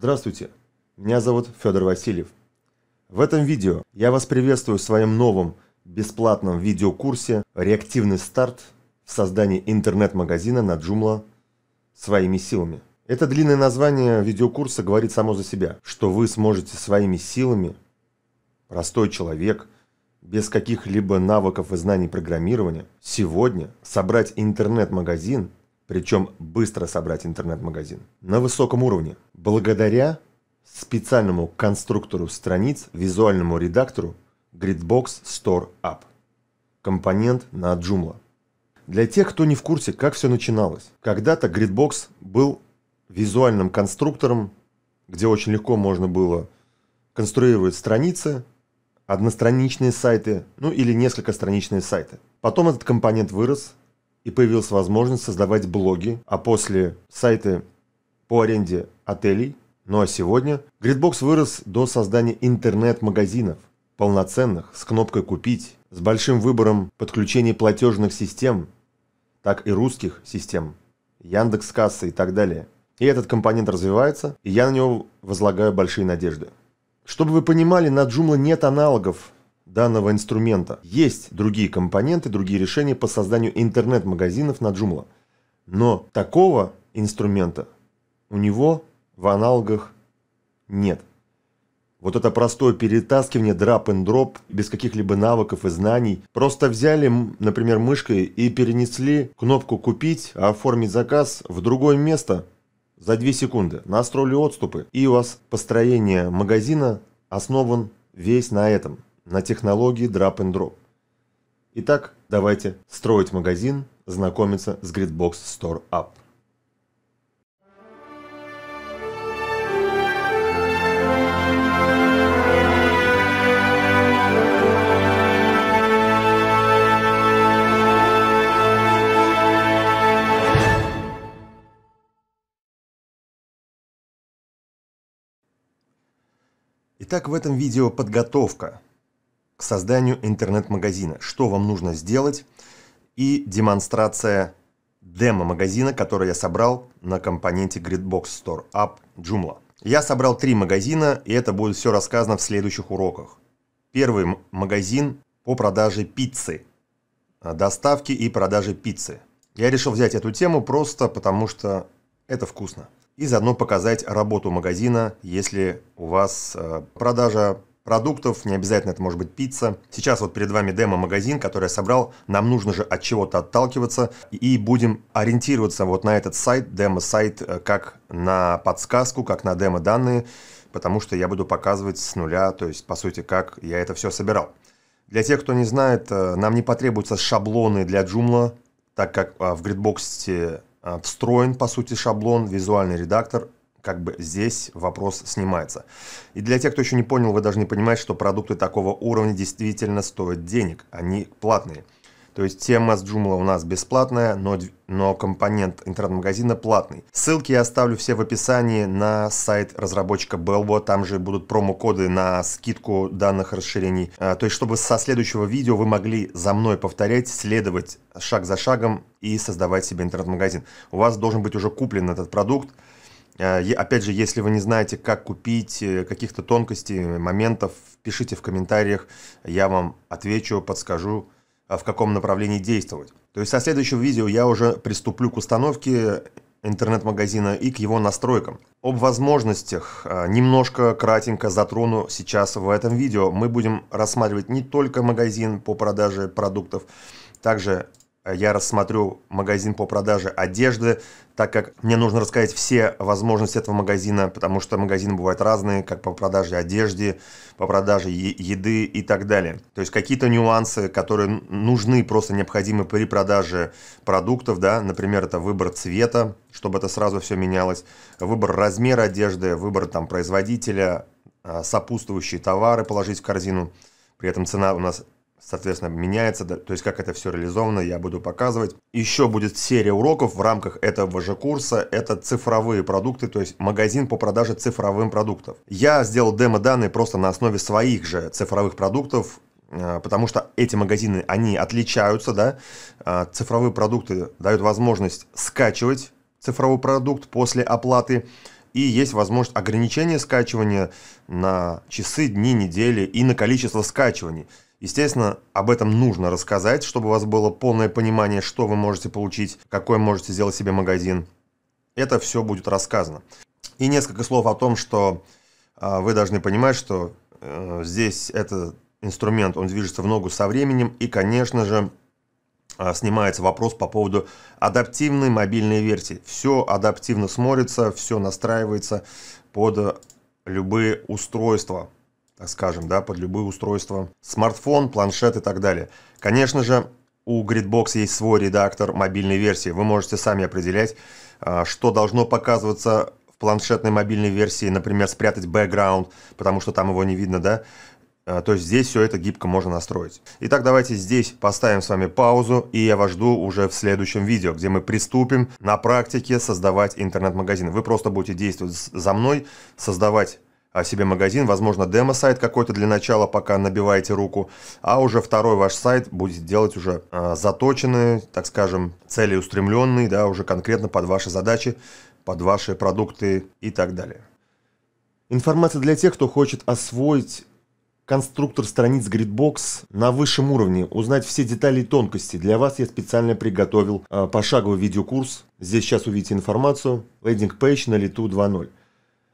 Здравствуйте, меня зовут Федор Васильев. В этом видео я вас приветствую в своем новом бесплатном видеокурсе «Реактивный старт в создании интернет-магазина на Joomla своими силами». Это длинное название видеокурса говорит само за себя, что вы сможете своими силами, простой человек, без каких-либо навыков и знаний программирования, сегодня собрать интернет-магазин – причем быстро собрать интернет-магазин на высоком уровне, благодаря специальному конструктору страниц, визуальному редактору Gridbox Store App, компонент на Joomla. Для тех, кто не в курсе, как все начиналось, когда-то Gridbox был визуальным конструктором, где очень легко можно было конструировать страницы, одностраничные сайты, ну или несколько страничные сайты. Потом этот компонент вырос и появилась возможность создавать блоги, а после сайты по аренде отелей. Ну а сегодня Gridbox вырос до создания интернет-магазинов, полноценных, с кнопкой «Купить», с большим выбором подключений платежных систем, так и русских систем, Яндекс кассы и так далее. И этот компонент развивается, и я на него возлагаю большие надежды. Чтобы вы понимали, на Joomla нет аналогов данного инструмента. Есть другие компоненты, другие решения по созданию интернет-магазинов на Joomla. Но такого инструмента у него в аналогах нет. Вот это простое перетаскивание, драп and дроп без каких-либо навыков и знаний. Просто взяли, например, мышкой и перенесли кнопку «Купить», а «Оформить заказ» в другое место за 2 секунды. Настроили отступы, и у вас построение магазина основан весь на этом на технологии drop and drop. Итак, давайте строить магазин, знакомиться с Gridbox Store App. Итак, в этом видео подготовка к созданию интернет-магазина, что вам нужно сделать, и демонстрация демо-магазина, который я собрал на компоненте Gridbox Store App Joomla. Я собрал три магазина, и это будет все рассказано в следующих уроках. Первый магазин по продаже пиццы, а, доставки и продажи пиццы. Я решил взять эту тему просто потому, что это вкусно. И заодно показать работу магазина, если у вас э, продажа продуктов, не обязательно это может быть пицца. Сейчас вот перед вами демо-магазин, который я собрал, нам нужно же от чего-то отталкиваться, и будем ориентироваться вот на этот сайт, демо-сайт, э, как на подсказку, как на демо-данные, потому что я буду показывать с нуля, то есть, по сути, как я это все собирал. Для тех, кто не знает, э, нам не потребуются шаблоны для Joomla, так как а, в гридбоксе а, встроен, по сути, шаблон, визуальный редактор, как бы здесь вопрос снимается. И для тех, кто еще не понял, вы должны понимать, что продукты такого уровня действительно стоят денег, они платные. То есть тема с Joomla у нас бесплатная, но, но компонент интернет-магазина платный. Ссылки я оставлю все в описании на сайт разработчика Belbo. Там же будут промокоды на скидку данных расширений. А, то есть, чтобы со следующего видео вы могли за мной повторять, следовать шаг за шагом и создавать себе интернет-магазин. У вас должен быть уже куплен этот продукт. Э, опять же, если вы не знаете, как купить, э, каких-то тонкостей, моментов, пишите в комментариях, я вам отвечу, подскажу, э, в каком направлении действовать. То есть со следующего видео я уже приступлю к установке интернет-магазина и к его настройкам. Об возможностях немножко кратенько затрону сейчас в этом видео. Мы будем рассматривать не только магазин по продаже продуктов, также Э, я рассмотрю магазин по продаже одежды, так как мне нужно рассказать все возможности этого магазина, потому что магазины бывают разные, как по продаже одежды, по продаже еды и так далее. То есть какие-то нюансы, которые нужны, просто необходимы при продаже продуктов, да, например, это выбор цвета, чтобы это сразу все менялось, выбор размера одежды, выбор там производителя, э, сопутствующие товары положить в корзину, при этом цена у нас соответственно, меняется, то есть как это все реализовано, я буду показывать. Еще будет серия уроков в рамках этого же курса, это цифровые продукты, то есть магазин по продаже цифровым продуктов. Я сделал демо-данные просто на основе своих же цифровых продуктов, э, потому что эти магазины, они отличаются, да, э, цифровые продукты дают возможность скачивать цифровой продукт после оплаты, и есть возможность ограничения скачивания на часы, дни, недели и на количество скачиваний. Естественно, об этом нужно рассказать, чтобы у вас было полное понимание, что вы можете получить, какой можете сделать себе магазин. Это все будет рассказано. И несколько слов о том, что э, вы должны понимать, что э, здесь этот инструмент, он движется в ногу со временем, и, конечно же, э, снимается вопрос по поводу адаптивной мобильной версии. Все адаптивно смотрится, все настраивается под любые устройства так скажем, да, под любые устройства, смартфон, планшет и так далее. Конечно же, у Gridbox есть свой редактор мобильной версии. Вы можете сами определять, а, что должно показываться в планшетной мобильной версии, например, спрятать бэкграунд, потому что там его не видно, да, а, то есть здесь все это гибко можно настроить. Итак, давайте здесь поставим с вами паузу, и я вас жду уже в следующем видео, где мы приступим на практике создавать интернет-магазин. Вы просто будете действовать за мной, создавать о себе магазин, возможно, демо-сайт какой-то для начала, пока набиваете руку, а уже второй ваш сайт будет делать уже э, а, заточенный, так скажем, целеустремленный, да, уже конкретно под ваши задачи, под ваши продукты и так далее. Информация для тех, кто хочет освоить конструктор страниц Gridbox на высшем уровне, узнать все детали и тонкости. Для вас я специально приготовил э, пошаговый видеокурс. Здесь сейчас увидите информацию. Лендинг-пейдж на лету 2.0